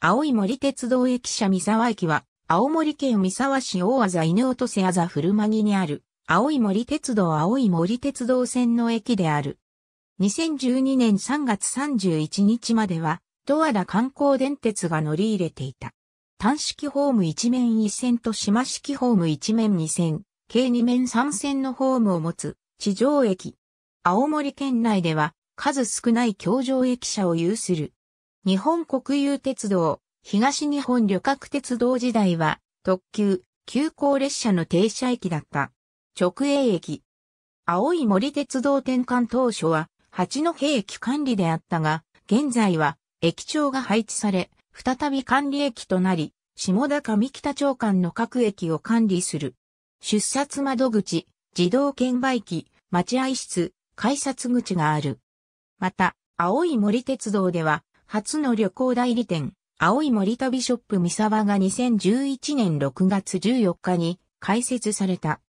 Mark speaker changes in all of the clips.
Speaker 1: 青い森鉄道駅舎三沢駅は、青森県三沢市大字犬落瀬せざ古間木にある、青い森鉄道青い森鉄道線の駅である。2012年3月31日までは、ド和田観光電鉄が乗り入れていた。単式ホーム1面1線と島式ホーム1面2線、計2面3線のホームを持つ地上駅。青森県内では数少ない橋上駅舎を有する日本国有鉄道、東日本旅客鉄道時代は、特急、急行列車の停車駅だった。直営駅。青い森鉄道転換当初は、八戸駅管理であったが、現在は、駅長が配置され、再び管理駅となり、下田上北長官の各駅を管理する。出札窓口、自動券売機、待合室、改札口がある。また、青い森鉄道では、初の旅行代理店、青い森旅ショップ三沢が2011年6月14日に開設された。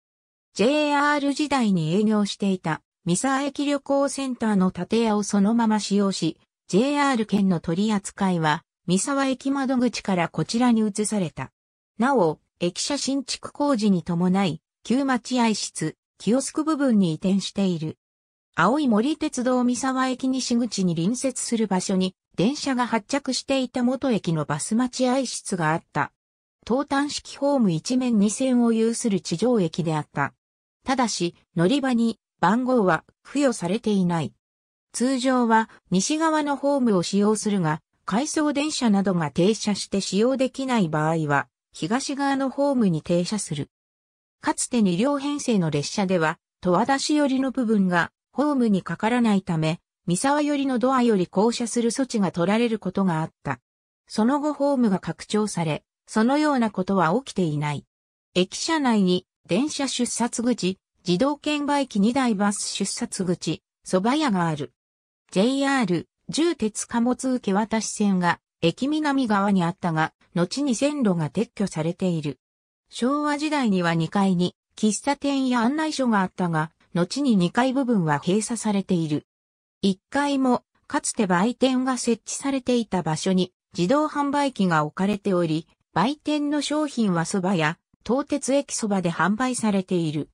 Speaker 1: JR 時代に営業していた三沢駅旅行センターの建屋をそのまま使用し、JR 県の取り扱いは三沢駅窓口からこちらに移された。なお、駅舎新築工事に伴い、旧待合室、キオスク部分に移転している。青い森鉄道三沢駅西口に隣接する場所に電車が発着していた元駅のバス待合室があった。東端式ホーム一面二線を有する地上駅であった。ただし、乗り場に番号は付与されていない。通常は西側のホームを使用するが、回送電車などが停車して使用できない場合は、東側のホームに停車する。かつて二両編成の列車では、戸和田市寄りの部分がホームにかからないため、三沢寄りのドアより降車する措置が取られることがあった。その後ホームが拡張され、そのようなことは起きていない。駅舎内に電車出発口、自動券売機2台バス出発口、蕎麦屋がある。JR、重鉄貨物受け渡し線が駅南側にあったが、後に線路が撤去されている。昭和時代には2階に喫茶店や案内所があったが、後に2階部分は閉鎖されている。1階も、かつて売店が設置されていた場所に自動販売機が置かれており、売店の商品は蕎麦や、東鉄駅そばで販売されている。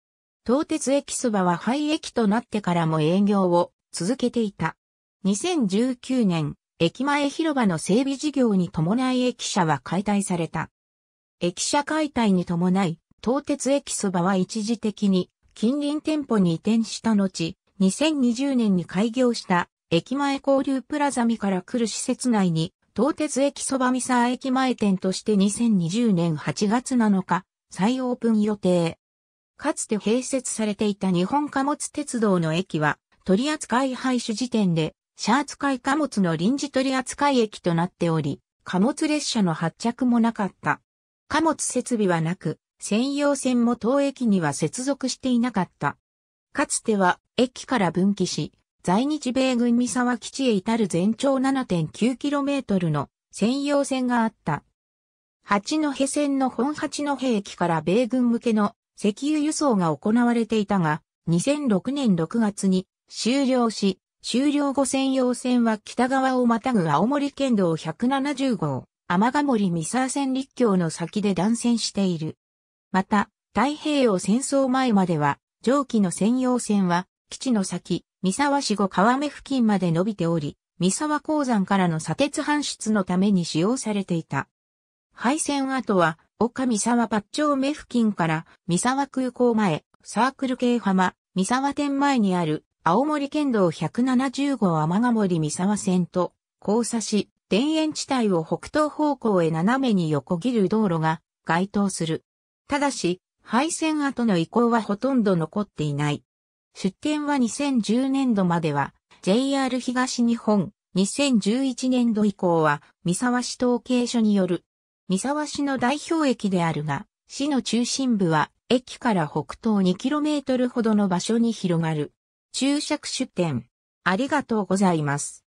Speaker 1: 東鉄駅そばは廃駅となってからも営業を続けていた。2019年、駅前広場の整備事業に伴い駅舎は解体された。駅舎解体に伴い、東鉄駅そばは一時的に近隣店舗に移転した後、2020年に開業した駅前交流プラザミから来る施設内に、東鉄駅そば三沢駅前店として2020年8月7日、再オープン予定。かつて併設されていた日本貨物鉄道の駅は、取扱廃止時点で、シャー扱い貨物の臨時取扱駅となっており、貨物列車の発着もなかった。貨物設備はなく、専用線も当駅には接続していなかった。かつては駅から分岐し、在日米軍三沢基地へ至る全長 7.9km の専用線があった。八戸線の本八戸駅から米軍向けの石油輸送が行われていたが、2006年6月に終了し、終了後専用線は北側をまたぐ青森県道170号、天ヶ森三沢線立橋の先で断線している。また、太平洋戦争前までは、上記の専用線は基地の先、三沢市後川目付近まで伸びており、三沢鉱山からの砂鉄搬出のために使用されていた。廃線跡は、岡三沢八丁目付近から三沢空港前、サークル系浜、三沢店前にある青森県道170号天が森三沢線と交差し、田園地帯を北東方向へ斜めに横切る道路が該当する。ただし、廃線跡の遺構はほとんど残っていない。出店は2010年度までは JR 東日本、2011年度以降は三沢市統計所による三沢市の代表駅であるが、市の中心部は駅から北東 2km ほどの場所に広がる。注釈出店。ありがとうございます。